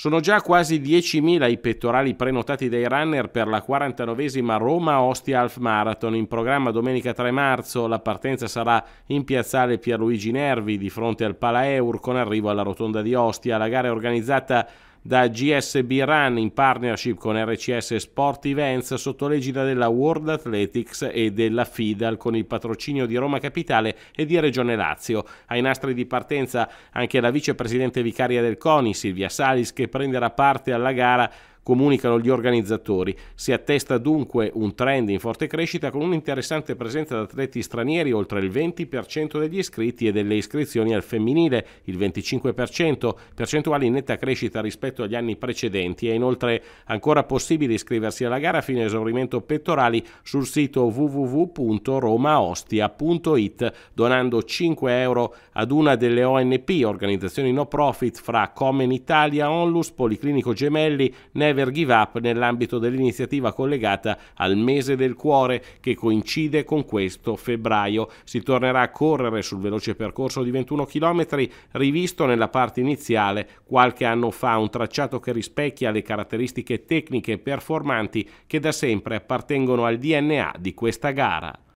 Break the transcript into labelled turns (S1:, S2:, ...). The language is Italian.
S1: Sono già quasi 10.000 i pettorali prenotati dai runner per la 49esima Roma-Ostia Half Marathon in programma domenica 3 marzo. La partenza sarà in piazzale Pierluigi Nervi di fronte al Palaeur con arrivo alla rotonda di Ostia. La gara è organizzata da GSB Run in partnership con RCS Sport Events sotto l'egida della World Athletics e della FIDAL con il patrocinio di Roma Capitale e di Regione Lazio. Ai nastri di partenza anche la vicepresidente vicaria del CONI Silvia Salis che prenderà parte alla gara comunicano gli organizzatori. Si attesta dunque un trend in forte crescita con un'interessante presenza di atleti stranieri, oltre il 20% degli iscritti e delle iscrizioni al femminile, il 25%, percentuale in netta crescita rispetto agli anni precedenti. È inoltre ancora possibile iscriversi alla gara fino a esaurimento pettorali sul sito www.romaostia.it donando 5 euro ad una delle ONP, organizzazioni no profit fra Comen Italia, Onlus, Policlinico Gemelli, Nel Never Give Up nell'ambito dell'iniziativa collegata al mese del cuore che coincide con questo febbraio. Si tornerà a correre sul veloce percorso di 21 km rivisto nella parte iniziale qualche anno fa, un tracciato che rispecchia le caratteristiche tecniche e performanti che da sempre appartengono al DNA di questa gara.